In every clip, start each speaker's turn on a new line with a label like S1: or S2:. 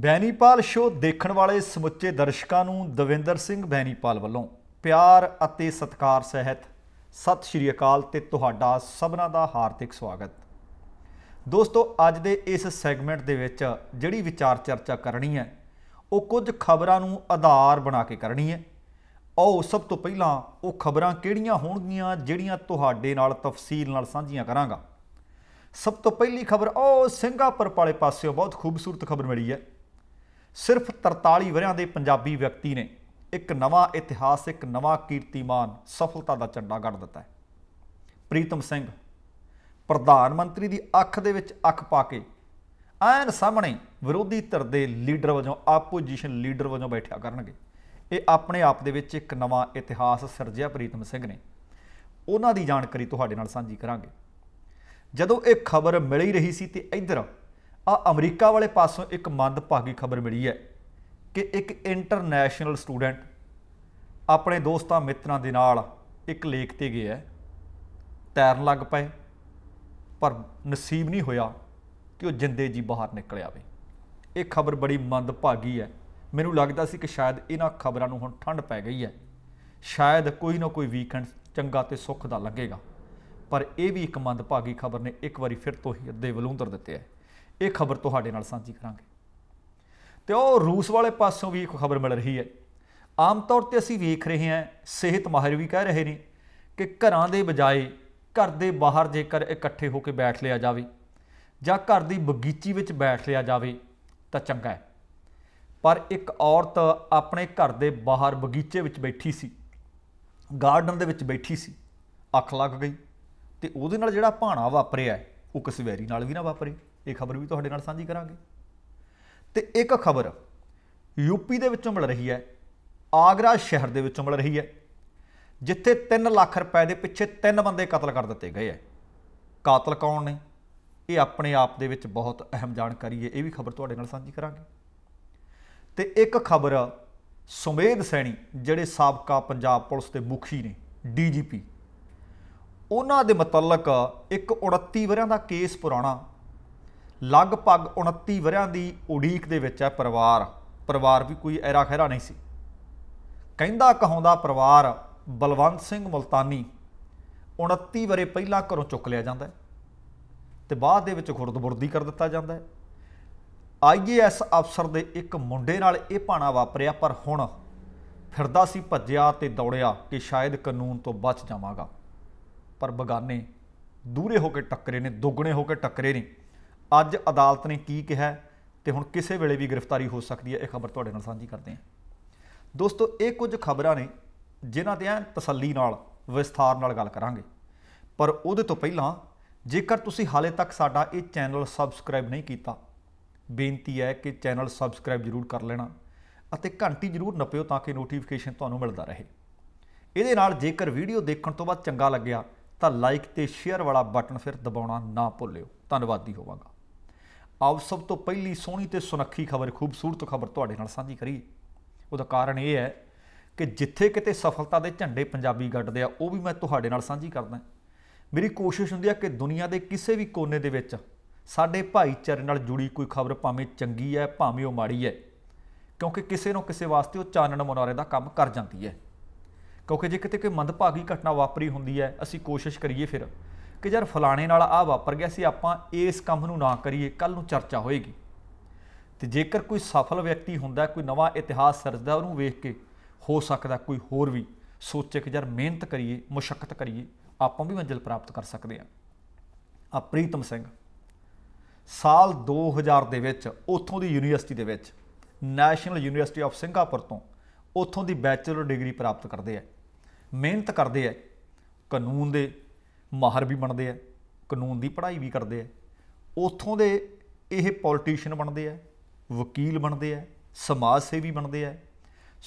S1: Bainipal show ਦੇਖਣ ਵਾਲੇ ਸਮੁੱਚੇ ਦਰਸ਼ਕਾਂ ਨੂੰ ਦਵਿੰਦਰ ਸਿੰਘ ਬੈਣੀਪਾਲ ਵੱਲੋਂ ਪਿਆਰ ਅਤੇ ਸਤਿਕਾਰ ਸਹਿਤ ਸਤਿ ਸ਼੍ਰੀ ਅਕਾਲ ਤੇ ਤੁਹਾਡਾ ਸਭਨਾ ਦਾ ਹਾਰਦਿਕ ਸਵਾਗਤ ਦੋਸਤੋ ਅੱਜ ਦੇ ਇਸ ਸੈਗਮੈਂਟ ਦੇ ਵਿੱਚ ਜਿਹੜੀ ਵਿਚਾਰ ਚਰਚਾ ਕਰਨੀ ਹੈ ਉਹ ਕੁਝ ਖਬਰਾਂ ਨੂੰ ਆਧਾਰ ਬਣਾ ਕੇ ਕਰਨੀ ਹੈ ਉਹ ਸਭ ਤੋਂ ਪਹਿਲਾਂ ਉਹ ਖਬਰਾਂ ਕਿਹੜੀਆਂ ਹੋਣਗੀਆਂ ਜਿਹੜੀਆਂ ਤੁਹਾਡੇ ਨਾਲ ਤਫਸੀਲ ਨਾਲ ਸਾਂਝੀਆਂ ਕਰਾਂਗਾ ਸਭ ਤੋਂ ਪਹਿਲੀ ਖਬਰ ਉਹ ਸਿੰਗਾਪੁਰ ਵਾਲੇ ਪਾਸਿਓਂ ਬਹੁਤ ਖੂਬਸੂਰਤ ਖਬਰ ਮਿਲੀ ਹੈ ਸਿਰਫ 43 ਵਰਿਆਂ ਦੇ ਪੰਜਾਬੀ ਵਿਅਕਤੀ ਨੇ ਇੱਕ ਨਵਾਂ ਇਤਿਹਾਸ ਇੱਕ ਨਵਾਂ ਕੀਰਤੀਮਾਨ ਸਫਲਤਾ ਦਾ ਝੰਡਾ ਗੱਡ ਦਿੱਤਾ ਹੈ ਪ੍ਰੀਤਮ ਸਿੰਘ ਪ੍ਰਧਾਨ ਮੰਤਰੀ ਦੀ ਅੱਖ ਦੇ ਵਿੱਚ ਅੱਖ ਪਾ ਕੇ ਐਨ ਸਾਹਮਣੇ ਵਿਰੋਧੀ ਧਿਰ ਦੇ ਲੀਡਰ ਵਜੋਂ ਆਪੋਜੀਸ਼ਨ ਲੀਡਰ ਵਜੋਂ ਬੈਠਿਆ ਕਰਨਗੇ ਇਹ ਆਪਣੇ ਆਪ ਦੇ ਵਿੱਚ ਇੱਕ ਨਵਾਂ ਇਤਿਹਾਸ ਸਿਰਜਿਆ ਪ੍ਰੀਤਮ ਸਿੰਘ ਨੇ ਉਹਨਾਂ ਦੀ ਜਾਣਕਾਰੀ ਤੁਹਾਡੇ ਨਾਲ ਸਾਂਝੀ ਕਰਾਂਗੇ ਜਦੋਂ ਇਹ ਖਬਰ ਮਿਲ ਹੀ ਰਹੀ ਸੀ ਤੇ ਇੱਧਰ ਆ ਅਮਰੀਕਾ ਵਾਲੇ ਪਾਸੋਂ ਇੱਕ ਮੰਦਭਾਗੀ ਖਬਰ ਮਿਲੀ ਹੈ ਕਿ ਇੱਕ ਇੰਟਰਨੈਸ਼ਨਲ ਸਟੂਡੈਂਟ ਆਪਣੇ ਦੋਸਤਾਂ ਮਿੱਤਰਾਂ ਦੇ ਨਾਲ ਇੱਕ ਲੇਕ ਤੇ ਗਿਆ ਹੈ ਤੈਰਨ ਲੱਗ ਪਏ ਪਰ ਨਸੀਬ ਨਹੀਂ ਹੋਇਆ ਕਿ ਉਹ ਜਿੰਦੇ ਜੀ ਬਾਹਰ ਨਿਕਲ ਆਵੇ ਇਹ ਖਬਰ ਬੜੀ ਮੰਦਭਾਗੀ ਹੈ ਮੈਨੂੰ ਲੱਗਦਾ ਸੀ ਕਿ ਸ਼ਾਇਦ ਇਹਨਾਂ ਖਬਰਾਂ ਨੂੰ ਹੁਣ ਠੰਡ ਪੈ ਗਈ ਹੈ ਸ਼ਾਇਦ ਕੋਈ ਨਾ ਕੋਈ ਵੀਕਐਂਡ ਚੰਗਾ ਤੇ ਸੁੱਖ ਦਾ ਲੱਗੇਗਾ ਪਰ ਇਹ ਵੀ ਇੱਕ ਮੰਦਭਾਗੀ ਖਬਰ ਨੇ ਇੱਕ ਵਾਰੀ ਫਿਰ ਤੋਂ ਹੀ ਅੱਦੇ ਵਲੂੰਦਰ ਦਿੱਤੇ ਹੈ ਇਹ ਖਬਰ ਤੁਹਾਡੇ ਨਾਲ ਸਾਂਝੀ ਕਰਾਂਗੇ ਤੇ ਉਹ ਰੂਸ ਵਾਲੇ ਪਾਸੋਂ ਵੀ ਇੱਕ ਖਬਰ ਮਿਲ ਰਹੀ ਹੈ ਆਮ ਤੌਰ ਤੇ ਅਸੀਂ ਵੇਖ ਰਹੇ ਹਾਂ ਸਿਹਤ ਮਾਹਿਰ ਵੀ ਕਹਿ ਰਹੇ ਨੇ ਕਿ ਘਰਾਂ ਦੇ ਬਜਾਏ ਘਰ ਦੇ ਬਾਹਰ ਜੇਕਰ ਇਕੱਠੇ ਹੋ ਕੇ ਬੈਠ ਲਿਆ ਜਾਵੇ ਜਾਂ ਘਰ ਦੀ ਬਗੀਚੀ ਵਿੱਚ ਬੈਠ ਲਿਆ ਜਾਵੇ ਤਾਂ ਚੰਗਾ ਹੈ ਪਰ ਇੱਕ ਔਰਤ ਆਪਣੇ ਘਰ ਦੇ ਬਾਹਰ ਬਗੀਚੇ ਵਿੱਚ ਬੈਠੀ ਸੀ ਗਾਰਡਨ ਦੇ ਵਿੱਚ ਬੈਠੀ ਸੀ ਅੱਖ ਲੱਗ ਗਈ ਤੇ ਉਹਦੇ ਨਾਲ ਜਿਹੜਾ ਭਾਣਾ ਵਾਪਰਿਆ ਉਹ ਕਿਸੇ ਵੈਰੀ ਨਾਲ ਵੀ ਨਾ ਵਾਪਰੇ ਇਹ ਖਬਰ ਵੀ ਤੁਹਾਡੇ ਨਾਲ ਸਾਂਝੀ ਕਰਾਂਗੇ ਤੇ ਇੱਕ ਖਬਰ ਯੂਪੀ ਦੇ ਵਿੱਚੋਂ ਮਿਲ ਰਹੀ ਹੈ ਆਗਰਾ ਸ਼ਹਿਰ ਦੇ ਵਿੱਚੋਂ ਮਿਲ ਰਹੀ ਹੈ ਜਿੱਥੇ 3 ਲੱਖ ਰੁਪਏ ਦੇ ਪਿੱਛੇ ਤਿੰਨ ਬੰਦੇ ਕਤਲ ਕਰ ਦਿੱਤੇ ਗਏ ਹੈ ਕਾਤਲ ਕੌਣ ਨੇ ਇਹ ਆਪਣੇ ਆਪ ਦੇ ਵਿੱਚ ਬਹੁਤ ਅਹਿਮ ਜਾਣਕਾਰੀ ਹੈ ਇਹ ਵੀ ਖਬਰ ਤੁਹਾਡੇ ਨਾਲ ਸਾਂਝੀ ਕਰਾਂਗੇ ਤੇ ਇੱਕ ਖਬਰ ਸੁਮੇਧ ਸੈਣੀ ਜਿਹੜੇ ਸਾਬਕਾ ਪੰਜਾਬ ਪੁਲਿਸ ਦੇ ਮੁਖੀ ਨੇ ਡੀਜੀਪੀ ਉਹਨਾਂ ਦੇ ਮੁਤਲਕ ਇੱਕ 29 ਵਰਿਆਂ ਦਾ ਕੇਸ ਪੁਰਾਣਾ ਲਗਭਗ 29 ਵਰਿਆਂ ਦੀ ਉਡੀਕ ਦੇ ਵਿੱਚ ਹੈ ਪਰਿਵਾਰ ਪਰਿਵਾਰ ਵੀ ਕੋਈ ਐਰਾ ਖੈਰਾ ਨਹੀਂ ਸੀ ਕਹਿੰਦਾ ਕਹਾਉਂਦਾ ਪਰਿਵਾਰ ਬਲਵੰਤ ਸਿੰਘ ਮਲਤਾਨੀ 29 ਵਰੇ ਪਹਿਲਾਂ ਘਰੋਂ ਚੁੱਕ ਲਿਆ ਜਾਂਦਾ ਤੇ ਬਾਅਦ ਦੇ ਵਿੱਚ ਖੁਰਦਬੁਰਦੀ ਕਰ ਦਿੱਤਾ ਜਾਂਦਾ ਆਈਏਐਸ ਅਫਸਰ ਦੇ ਇੱਕ ਮੁੰਡੇ ਨਾਲ ਇਹ ਪਾਣਾ ਵਾਪਰਿਆ ਪਰ ਹੁਣ ਫਿਰਦਾ ਸੀ ਭੱਜਿਆ ਤੇ ਦੌੜਿਆ ਕਿ ਸ਼ਾਇਦ ਕਾਨੂੰਨ ਤੋਂ ਬਚ ਜਾਵਾਂਗਾ ਪਰ ਬਗਾਨੇ ਦੂਰੇ ਹੋ ਕੇ ਟੱਕਰੇ ਨੇ ਦੁੱਗਣੇ ਹੋ ਕੇ ਟੱਕਰੇ ਨੇ ਅੱਜ ਅਦਾਲਤ ਨੇ ਕੀ ਕਿਹਾ ਤੇ ਹੁਣ ਕਿਸੇ ਵੇਲੇ ਵੀ ਗ੍ਰਿਫਤਾਰੀ ਹੋ ਸਕਦੀ ਹੈ ਇਹ ਖਬਰ ਤੁਹਾਡੇ ਨਾਲ ਸਾਂਝੀ ਕਰਦੇ ਹਾਂ ਦੋਸਤੋ ਇਹ ਕੁਝ ਖਬਰਾਂ ਨੇ ਜਿਨ੍ਹਾਂ ਤੇ ਐ ਤਸੱਲੀ ਨਾਲ ਵਿਸਥਾਰ ਨਾਲ ਗੱਲ ਕਰਾਂਗੇ ਪਰ ਉਹਦੇ ਤੋਂ ਪਹਿਲਾਂ ਜੇਕਰ ਤੁਸੀਂ ਹਾਲੇ ਤੱਕ ਸਾਡਾ ਇਹ ਚੈਨਲ ਸਬਸਕ੍ਰਾਈਬ ਨਹੀਂ ਕੀਤਾ ਬੇਨਤੀ ਹੈ ਕਿ ਚੈਨਲ ਸਬਸਕ੍ਰਾਈਬ ਜ਼ਰੂਰ ਕਰ ਲੈਣਾ ਅਤੇ ਘੰਟੀ ਜ਼ਰੂਰ ਨੱਪਿਓ ਤਾਂ ਕਿ ਨੋਟੀਫਿਕੇਸ਼ਨ ਤੁਹਾਨੂੰ ਮਿਲਦਾ ਰਹੇ ਇਹਦੇ ਨਾਲ ਜੇਕਰ ਵੀਡੀਓ ਦੇਖਣ ਤੋਂ ਬਾਅਦ ਚੰਗਾ ਲੱਗਿਆ ਤਾਂ ਲਾਈਕ ਤੇ ਸ਼ੇਅਰ ਵਾਲਾ ਬਟਨ ਫਿਰ ਦਬਾਉਣਾ ਨਾ ਭੁੱਲਿਓ ਧੰਨਵਾਦੀ ਹੋਵਾਂਗਾ ਆਪ ਸਭ ਤੋਂ ਪਹਿਲੀ ਸੋਹਣੀ ਤੇ ਸੁਨੱਖੀ ਖਬਰ ਖੂਬਸੂਰਤ ਖਬਰ ਤੁਹਾਡੇ ਨਾਲ ਸਾਂਝੀ ਕਰੀ ਉਹਦਾ ਕਾਰਨ ਇਹ ਹੈ ਕਿ ਜਿੱਥੇ ਕਿਤੇ ਸਫਲਤਾ ਦੇ ਝੰਡੇ ਪੰਜਾਬੀ ਗੱਡਦੇ ਆ ਉਹ ਵੀ ਮੈਂ ਤੁਹਾਡੇ ਨਾਲ ਸਾਂਝੀ ਕਰਦਾ ਮੇਰੀ ਕੋਸ਼ਿਸ਼ ਹੁੰਦੀ ਆ ਕਿ ਦੁਨੀਆ ਦੇ ਕਿਸੇ ਵੀ ਕੋਨੇ ਦੇ ਵਿੱਚ ਸਾਡੇ ਭਾਈਚਾਰੇ ਨਾਲ ਜੁੜੀ ਕੋਈ ਖਬਰ ਭਾਵੇਂ ਚੰਗੀ ਹੈ ਭਾਵੇਂ ਉਹ ਮਾੜੀ ਹੈ ਕਿਉਂਕਿ ਕਿਸੇ ਨੂੰ ਕਿਸੇ ਵਾਸਤੇ ਉਹ ਚਾਨਣ ਮਨੋਰੇ ਦਾ ਕੰਮ ਕਰ ਜਾਂਦੀ ਹੈ ਕਿਉਂਕਿ ਜੇ ਕਿਤੇ ਕੋਈ ਮੰਦਭਾਗੀ ਘਟਨਾ ਵਾਪਰੀ ਹੁੰਦੀ ਹੈ ਅਸੀਂ ਕੋਸ਼ਿਸ਼ ਕਰੀਏ ਫਿਰ ਕਿ ਯਾਰ ਫਲਾਣੇ ਨਾਲ ਆ ਵਾਪਰ ਗਿਆ ਸੀ ਆਪਾਂ ਇਸ ਕੰਮ ਨੂੰ ਨਾ ਕਰੀਏ ਕੱਲ ਨੂੰ ਚਰਚਾ ਹੋਏਗੀ ਤੇ ਜੇਕਰ ਕੋਈ ਸਫਲ ਵਿਅਕਤੀ ਹੁੰਦਾ ਕੋਈ ਨਵਾਂ ਇਤਿਹਾਸ ਸਿਰਜਦਾ ਉਹਨੂੰ ਵੇਖ ਕੇ ਹੋ ਸਕਦਾ ਕੋਈ ਹੋਰ ਵੀ ਸੋਚੇ ਕਿ ਯਾਰ ਮਿਹਨਤ ਕਰੀਏ ਮੁਸ਼ਕਲਤ ਕਰੀਏ ਆਪਾਂ ਵੀ ਮੰਜ਼ਿਲ ਪ੍ਰਾਪਤ ਕਰ ਸਕਦੇ ਆ ਆ ਪ੍ਰੀਤਮ ਸਿੰਘ ਸਾਲ 2000 ਦੇ ਵਿੱਚ ਉਥੋਂ ਦੀ ਯੂਨੀਵਰਸਿਟੀ ਦੇ ਵਿੱਚ ਨੈਸ਼ਨਲ ਯੂਨੀਵਰਸਿਟੀ ਆਫ ਸਿੰਗਾਪੁਰ ਤੋਂ ਉਥੋਂ ਦੀ ਬੈਚਲਰ ਡਿਗਰੀ ਪ੍ਰਾਪਤ ਕਰਦੇ ਆ ਮਿਹਨਤ ਕਰਦੇ ਆ ਕਾਨੂੰਨ ਦੇ ਮਾਹਰ ਵੀ ਬਣਦੇ ਆ ਕਾਨੂੰਨ ਦੀ ਪੜ੍ਹਾਈ ਵੀ ਕਰਦੇ ਆ ਉਥੋਂ ਦੇ ਇਹ ਪੋਲਿਟਿਸ਼ੀਅਨ ਬਣਦੇ ਆ ਵਕੀਲ ਬਣਦੇ ਆ ਸਮਾਜ ਸੇਵੀ ਬਣਦੇ ਆ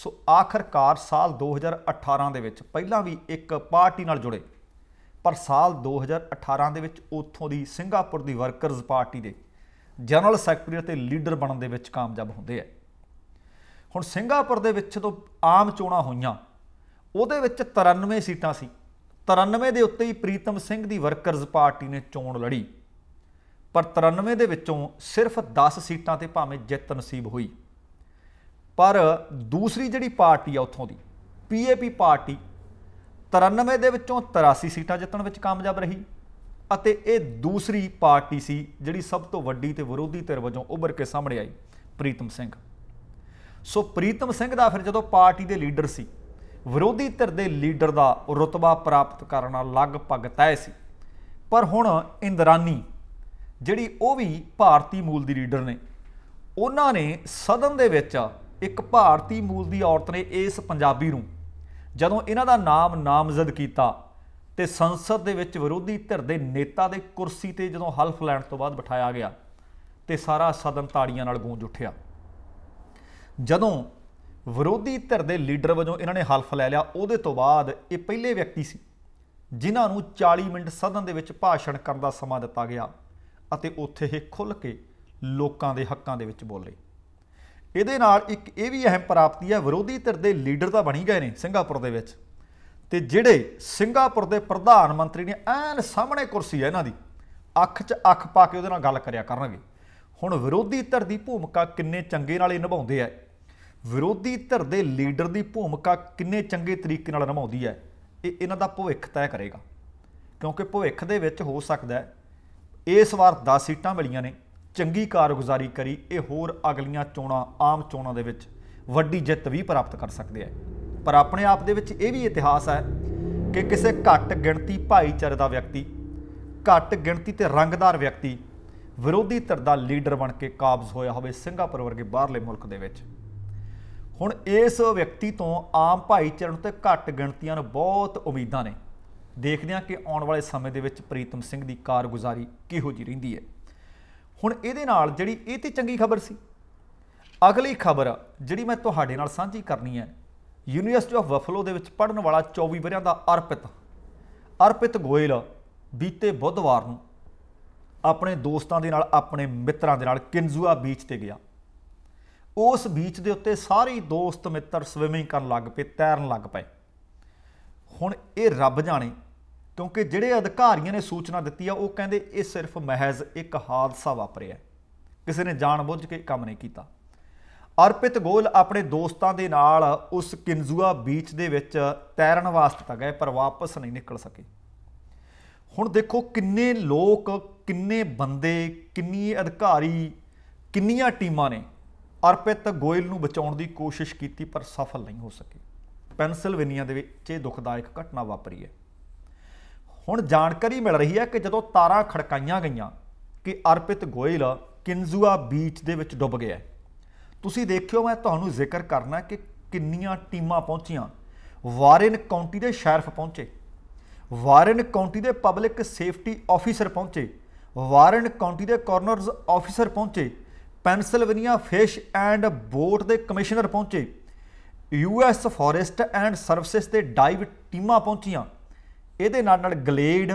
S1: ਸੋ ਆਖਰਕਾਰ ਸਾਲ 2018 ਦੇ ਵਿੱਚ ਪਹਿਲਾਂ ਵੀ ਇੱਕ ਪਾਰਟੀ ਨਾਲ ਜੁੜੇ ਪਰ ਸਾਲ 2018 ਦੇ ਵਿੱਚ ਉਥੋਂ ਦੀ ਸਿੰਗਾਪੁਰ ਦੀ ਵਰਕਰਜ਼ ਪਾਰਟੀ ਦੇ ਜਨਰਲ ਸੈਕਟਰੀ ਅਤੇ ਲੀਡਰ ਬਣਨ ਦੇ ਵਿੱਚ ਕਾਮਯਾਬ ਹੁੰਦੇ ਆ ਹੁਣ ਸਿੰਗਾਪੁਰ ਦੇ ਵਿੱਚ ਤੋਂ ਆਮ ਚੋਣਾਂ ਹੋਈਆਂ ਉਹਦੇ ਵਿੱਚ 93 ਸੀਟਾਂ ਸੀ 93 ਦੇ ਉੱਤੇ ਹੀ ਪ੍ਰੀਤਮ ਸਿੰਘ ਦੀ ਵਰਕਰਜ਼ ਪਾਰਟੀ ਨੇ ਚੋਣ ਲੜੀ ਪਰ 93 ਦੇ ਵਿੱਚੋਂ ਸਿਰਫ 10 ਸੀਟਾਂ ਤੇ ਭਾਵੇਂ ਜਿੱਤ ਨਸੀਬ ਹੋਈ ਪਰ ਦੂਸਰੀ ਜਿਹੜੀ ਪਾਰਟੀ ਆ ਉੱਥੋਂ ਦੀ ਪੀਏਪੀ ਪਾਰਟੀ 93 ਦੇ ਵਿੱਚੋਂ 83 ਸੀਟਾਂ ਜਿੱਤਣ ਵਿੱਚ ਕਾਮਯਾਬ ਰਹੀ ਅਤੇ ਇਹ ਦੂਸਰੀ ਪਾਰਟੀ ਸੀ ਜਿਹੜੀ ਸਭ ਤੋਂ ਵੱਡੀ ਤੇ ਵਿਰੋਧੀ ਧਿਰ ਵਜੋਂ ਉੱਭਰ ਕੇ ਸਾਹਮਣੇ ਆਈ ਪ੍ਰੀਤਮ ਸਿੰਘ ਸੋ ਪ੍ਰੀਤਮ ਸਿੰਘ ਦਾ ਫਿਰ ਜਦੋਂ ਪਾਰਟੀ ਦੇ ਲੀਡਰ ਸੀ ਵਿਰੋਧੀ ਧਿਰ ਦੇ ਲੀਡਰ ਦਾ ਰਤਬਾ ਪ੍ਰਾਪਤ ਕਰਨਾ ਲਗਭਗ ਤੈਅ ਸੀ ਪਰ ਹੁਣ ਇੰਦਰਾਨੀ ਜਿਹੜੀ ਉਹ ਵੀ ਭਾਰਤੀ ਮੂਲ ਦੀ ਲੀਡਰ ਨੇ ਉਹਨਾਂ ਨੇ ਸਦਨ ਦੇ ਵਿੱਚ ਇੱਕ ਭਾਰਤੀ ਮੂਲ ਦੀ ਔਰਤ ਨੇ ਇਸ ਪੰਜਾਬੀ ਨੂੰ ਜਦੋਂ ਇਹਨਾਂ ਦਾ ਨਾਮ ਨਾਮਜ਼ਦ ਕੀਤਾ ਤੇ ਸੰਸਦ ਦੇ ਵਿੱਚ ਵਿਰੋਧੀ ਧਿਰ ਦੇ ਨੇਤਾ ਦੇ ਕੁਰਸੀ ਤੇ ਜਦੋਂ ਹਲਫ ਲੈਣ ਤੋਂ ਬਾਅਦ ਬਿਠਾਇਆ ਗਿਆ ਤੇ ਸਾਰਾ ਸਦਨ ਤਾੜੀਆਂ ਨਾਲ ਗੂੰਜ ਉੱਠਿਆ ਜਦੋਂ ਵਿਰੋਧੀ ਧਿਰ ਦੇ ਲੀਡਰ ਵਜੋਂ ਇਹਨਾਂ ਨੇ ਹਲਫ ਲੈ ਲਿਆ ਉਹਦੇ ਤੋਂ ਬਾਅਦ ਇਹ ਪਹਿਲੇ ਵਿਅਕਤੀ ਸੀ ਜਿਨ੍ਹਾਂ ਨੂੰ 40 ਮਿੰਟ ਸਦਨ ਦੇ ਵਿੱਚ ਭਾਸ਼ਣ ਕਰਨ ਦਾ ਸਮਾਂ ਦਿੱਤਾ ਗਿਆ ਅਤੇ ਉੱਥੇ ਇਹ ਖੁੱਲ ਕੇ ਲੋਕਾਂ ਦੇ ਹੱਕਾਂ ਦੇ ਵਿੱਚ ਬੋਲੇ ਇਹਦੇ ਨਾਲ ਇੱਕ ਇਹ ਵੀ ਅਹਿਮ ਪ੍ਰਾਪਤੀ ਹੈ ਵਿਰੋਧੀ ਧਿਰ ਦੇ ਲੀਡਰ ਤਾਂ ਬਣੀ ਗਏ ਨੇ ਸਿੰਗਾਪੁਰ ਦੇ ਵਿੱਚ ਤੇ ਜਿਹੜੇ ਸਿੰਗਾਪੁਰ ਦੇ ਪ੍ਰਧਾਨ ਮੰਤਰੀ ਨੇ ਐਨ ਸਾਹਮਣੇ ਕੁਰਸੀ ਹੈ ਇਹਨਾਂ ਦੀ ਅੱਖ 'ਚ ਅੱਖ ਪਾ ਕੇ ਉਹਦੇ ਨਾਲ ਗੱਲ ਕਰਿਆ ਕਰਨਗੇ ਹੁਣ ਵਿਰੋਧੀ ਧਿਰ ਦੀ ਭੂਮਿਕਾ ਕਿੰਨੇ ਚੰਗੇ ਨਾਲ ਇਹ ਨਿਭਾਉਂਦੇ ਆ ਵਿਰੋਧੀ ਧਿਰ ਦੇ ਲੀਡਰ ਦੀ ਭੂਮਿਕਾ ਕਿੰਨੇ ਚੰਗੇ ਤਰੀਕੇ ਨਾਲ ਨਿਭਾਉਂਦੀ ਹੈ ਇਹ ਇਹਨਾਂ ਦਾ ਭਵਿੱਖ ਤੈਅ ਕਰੇਗਾ ਕਿਉਂਕਿ ਭਵਿੱਖ ਦੇ ਵਿੱਚ ਹੋ ਸਕਦਾ ਹੈ ਇਸ ਵਾਰ 10 ਸੀਟਾਂ ਮਿਲੀਆਂ ਨੇ ਚੰਗੀ ਕਾਰਗੁਜ਼ਾਰੀ ਕਰੀ ਇਹ ਹੋਰ ਅਗਲੀਆਂ ਚੋਣਾਂ ਆਮ ਚੋਣਾਂ ਦੇ ਵਿੱਚ ਵੱਡੀ ਜਿੱਤ ਵੀ ਪ੍ਰਾਪਤ ਕਰ ਸਕਦੇ ਆ ਪਰ ਆਪਣੇ ਆਪ ਦੇ ਵਿੱਚ ਇਹ ਵੀ ਇਤਿਹਾਸ ਹੈ ਕਿ ਕਿਸੇ ਘੱਟ ਗਿਣਤੀ ਭਾਈਚਾਰੇ ਦਾ ਵਿਅਕਤੀ ਘੱਟ ਗਿਣਤੀ ਤੇ ਰੰਗਦਾਰ ਵਿਅਕਤੀ ਵਿਰੋਧੀ ਧਿਰ ਦਾ ਲੀਡਰ ਬਣ ਕੇ ਕਾਬਜ਼ ਹੋਇਆ ਹੋਵੇ ਸਿੰਗਾਪੁਰ ਵਰਗੇ ਬਾਹਰਲੇ ਮੁਲਕ ਦੇ ਵਿੱਚ ਹੁਣ ਇਸ ਵਿਅਕਤੀ ਤੋਂ ਆਮ ਭਾਈਚਾਰੇ ਨੂੰ ਤੇ ਘੱਟ ਗਿਣਤੀਆਂ ਨੂੰ ਬਹੁਤ ਉਮੀਦਾਂ ਨੇ ਦੇਖਦੇ ਹਾਂ ਕਿ ਆਉਣ ਵਾਲੇ ਸਮੇਂ ਦੇ ਵਿੱਚ ਪ੍ਰੀਤਮ ਸਿੰਘ ਦੀ ਕਾਰਗੁਜ਼ਾਰੀ ਕਿਹੋ ਜੀ ਰਹਿੰਦੀ ਹੈ ਹੁਣ ਇਹਦੇ ਨਾਲ ਜਿਹੜੀ ਇਹ ਤੇ ਚੰਗੀ ਖਬਰ ਸੀ ਅਗਲੀ ਖਬਰ ਜਿਹੜੀ ਮੈਂ ਤੁਹਾਡੇ ਨਾਲ ਸਾਂਝੀ ਕਰਨੀ ਹੈ ਯੂਨੀਵਰਸਿਟੀ ਆਫ ਬਫਲੋ ਦੇ ਵਿੱਚ ਪੜਨ ਵਾਲਾ 24 ਵਰਿਆਂ ਦਾ ਅਰਪਿਤ ਅਰਪਿਤ ਗੋਇਲ ਬੀਤੇ ਬੁੱਧਵਾਰ ਨੂੰ ਆਪਣੇ ਦੋਸਤਾਂ ਦੇ ਨਾਲ ਆਪਣੇ ਮਿੱਤਰਾਂ ਦੇ ਨਾਲ ਕਿੰਜ਼ੂਆ ਬੀਚ ਤੇ ਗਿਆ ਉਸ ਬੀਚ ਦੇ ਉੱਤੇ ਸਾਰੇ ਦੋਸਤ ਮਿੱਤਰ ਸਵਿਮਿੰਗ ਕਰਨ ਲੱਗ ਪਏ ਤੈਰਨ ਲੱਗ ਪਏ ਹੁਣ ਇਹ ਰੱਬ ਜਾਣੇ ਕਿਉਂਕਿ ਜਿਹੜੇ ਅਧਿਕਾਰੀਆਂ ਨੇ ਸੂਚਨਾ ਦਿੱਤੀ ਆ ਉਹ ਕਹਿੰਦੇ ਇਹ ਸਿਰਫ ਮਹਿਜ਼ ਇੱਕ ਹਾਦਸਾ ਵਾਪਰਿਆ ਕਿਸੇ ਨੇ ਜਾਣਬੁੱਝ ਕੇ ਕੰਮ ਨਹੀਂ ਕੀਤਾ ਅਰਪਿਤ ਗੋਲ ਆਪਣੇ ਦੋਸਤਾਂ ਦੇ ਨਾਲ ਉਸ ਕਿੰਜ਼ੂਆ ਬੀਚ ਦੇ ਵਿੱਚ ਤੈਰਨ ਵਾਸਤੇ ਤਾਂ ਗਏ ਪਰ ਵਾਪਸ ਨਹੀਂ ਨਿਕਲ ਸਕੇ ਹੁਣ ਦੇਖੋ ਕਿੰਨੇ ਲੋਕ ਕਿੰਨੇ ਬੰਦੇ ਕਿੰਨੀ ਅਧਿਕਾਰੀ ਕਿੰਨੀਆਂ ਟੀਮਾਂ ਨੇ ਅਰਪਿਤ ਗੋਇਲ ਨੂੰ ਬਚਾਉਣ ਦੀ ਕੋਸ਼ਿਸ਼ ਕੀਤੀ ਪਰ ਸਫਲ ਨਹੀਂ ਹੋ ਸਕੀ ਪੈਨਸਿਲਵੇਨੀਆ ਦੇ ਵਿੱਚ ਇਹ ਦੁਖਦਾਇਕ ਘਟਨਾ ਵਾਪਰੀ ਹੈ ਹੁਣ ਜਾਣਕਾਰੀ ਮਿਲ ਰਹੀ ਹੈ ਕਿ ਜਦੋਂ ਤਾਰਾਂ ਖੜਕਾਈਆਂ ਗਈਆਂ ਕਿ ਅਰਪਿਤ ਗੋਇਲ ਕਿੰਜ਼ੂਆ ਬੀਚ ਦੇ ਵਿੱਚ ਡੁੱਬ ਗਿਆ ਤੁਸੀਂ ਦੇਖਿਓ ਮੈਂ ਤੁਹਾਨੂੰ ਜ਼ਿਕਰ ਕਰਨਾ ਕਿ ਕਿੰਨੀਆਂ ਟੀਮਾਂ ਪਹੁੰਚੀਆਂ ਵਾਰਨ ਕਾਉਂਟੀ ਦੇ ਸ਼ੈਰਫ ਪਹੁੰਚੇ ਵਾਰਨ ਕਾਉਂਟੀ ਦੇ ਪਬਲਿਕ ਸੇਫਟੀ ਆਫੀਸਰ ਪਹੁੰਚੇ ਵਾਰਨ ਕਾਉਂਟੀ ਦੇ ਕਾਰਨਰਸ ਆਫੀਸਰ ਪਹੁੰਚੇ ਪੈਨਸਿਲਵੇਨੀਆ ਫਿਸ਼ ਐਂਡ ਬੋਟ ਦੇ ਕਮਿਸ਼ਨਰ ਪਹੁੰਚੇ U S forest and services ਦੇ ਡਾਈਵ ਟੀਮਾਂ ਪਹੁੰਚੀਆਂ ਇਹਦੇ ਨਾਲ ਨਾਲ Glade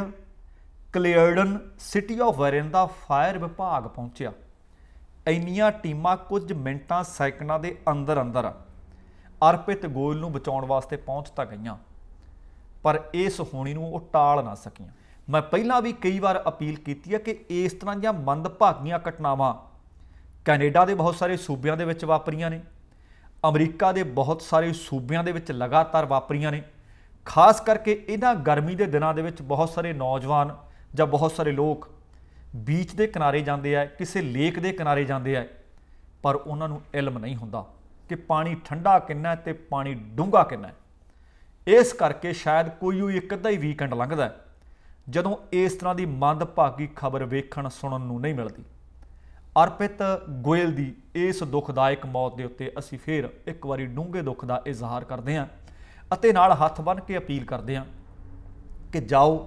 S1: Clarendon city of Warren ਦਾ ਫਾਇਰ ਵਿਭਾਗ ਪਹੁੰਚਿਆ ਇੰਨੀਆਂ ਟੀਮਾਂ ਕੁਝ ਮਿੰਟਾਂ ਸੈਕਿੰਡਾਂ ਦੇ ਅੰਦਰ ਅੰਦਰ ਅਰਪਿਤ ਗੋਲ ਨੂੰ ਬਚਾਉਣ ਵਾਸਤੇ ਪਹੁੰਚ ਤਾਂ ਗਈਆਂ ਪਰ ਇਸ ਹੋਣੀ ਨੂੰ ਉਹ ਟਾਲ ਨਾ ਸਕੀਆਂ ਮੈਂ ਪਹਿਲਾਂ ਵੀ ਕਈ ਵਾਰ ਅਪੀਲ ਕੀਤੀ ਹੈ ਕਿ ਇਸ ਤਰ੍ਹਾਂ ਦੀਆਂ ਮੰਦਭਾਗੀਆਂ ਘਟਨਾਵਾਂ ਕੈਨੇਡਾ ਦੇ ਬਹੁਤ ਸਾਰੇ ਸੂਬਿਆਂ ਦੇ ਵਿੱਚ ਵਾਪਰੀਆਂ ਨੇ ਅਮਰੀਕਾ ਦੇ ਬਹੁਤ ਸਾਰੇ ਸੂਬਿਆਂ ਦੇ ਵਿੱਚ ਲਗਾਤਾਰ ਵਾਪਰੀਆਂ ਨੇ ਖਾਸ ਕਰਕੇ ਇਹਨਾਂ ਗਰਮੀ ਦੇ ਦਿਨਾਂ ਦੇ ਵਿੱਚ ਬਹੁਤ ਸਾਰੇ ਨੌਜਵਾਨ ਜਾਂ ਬਹੁਤ ਸਾਰੇ ਲੋਕ ਬੀਚ ਦੇ ਕਿਨਾਰੇ ਜਾਂਦੇ ਆ ਕਿਸੇ ਲੇਕ ਦੇ ਕਿਨਾਰੇ ਜਾਂਦੇ ਆ ਪਰ ਉਹਨਾਂ ਨੂੰ ਇਲਮ ਨਹੀਂ ਹੁੰਦਾ ਕਿ ਪਾਣੀ ਠੰਡਾ ਕਿੰਨਾ ਤੇ ਪਾਣੀ ਡੂੰਘਾ ਕਿੰਨਾ ਇਸ ਕਰਕੇ ਸ਼ਾਇਦ ਕੋਈ ਉਹ ਇੱਕ ਅੱਧਾ ਹੀ ਵੀਕਐਂਡ ਲੰਘਦਾ ਜਦੋਂ ਇਸ ਤਰ੍ਹਾਂ ਦੀ ਮੰਦਭਾਗੀ ਖਬਰ ਵੇਖਣ ਸੁਣਨ ਨੂੰ ਨਹੀਂ ਮਿਲਦੀ ਅਰਪਿਤ ਗੋਇਲ ਦੀ ਇਸ ਦੁਖਦਾਇਕ ਮੌਤ ਦੇ ਉੱਤੇ ਅਸੀਂ ਫੇਰ ਇੱਕ ਵਾਰੀ ਡੂੰਘੇ ਦੁੱਖ ਦਾ ਇਜ਼ਹਾਰ ਕਰਦੇ ਹਾਂ ਅਤੇ ਨਾਲ ਹੱਥ ਬੰਨ ਕੇ ਅਪੀਲ ਕਰਦੇ ਹਾਂ ਕਿ ਜਾਓ